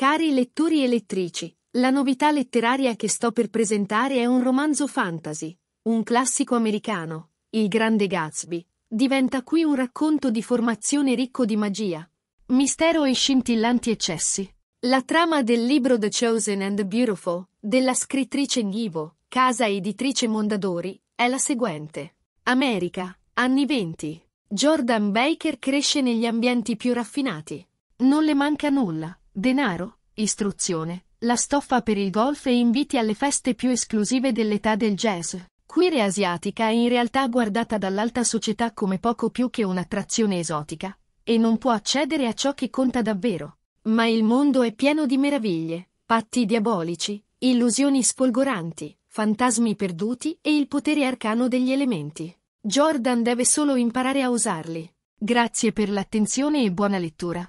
Cari lettori e lettrici, la novità letteraria che sto per presentare è un romanzo fantasy, un classico americano, Il Grande Gatsby. Diventa qui un racconto di formazione ricco di magia, mistero e scintillanti eccessi. La trama del libro The Chosen and the Beautiful, della scrittrice Nivo, casa editrice Mondadori, è la seguente. America, anni 20. Jordan Baker cresce negli ambienti più raffinati. Non le manca nulla denaro, istruzione, la stoffa per il golf e inviti alle feste più esclusive dell'età del jazz. Queer asiatica è in realtà guardata dall'alta società come poco più che un'attrazione esotica, e non può accedere a ciò che conta davvero. Ma il mondo è pieno di meraviglie, patti diabolici, illusioni sfolgoranti, fantasmi perduti e il potere arcano degli elementi. Jordan deve solo imparare a usarli. Grazie per l'attenzione e buona lettura.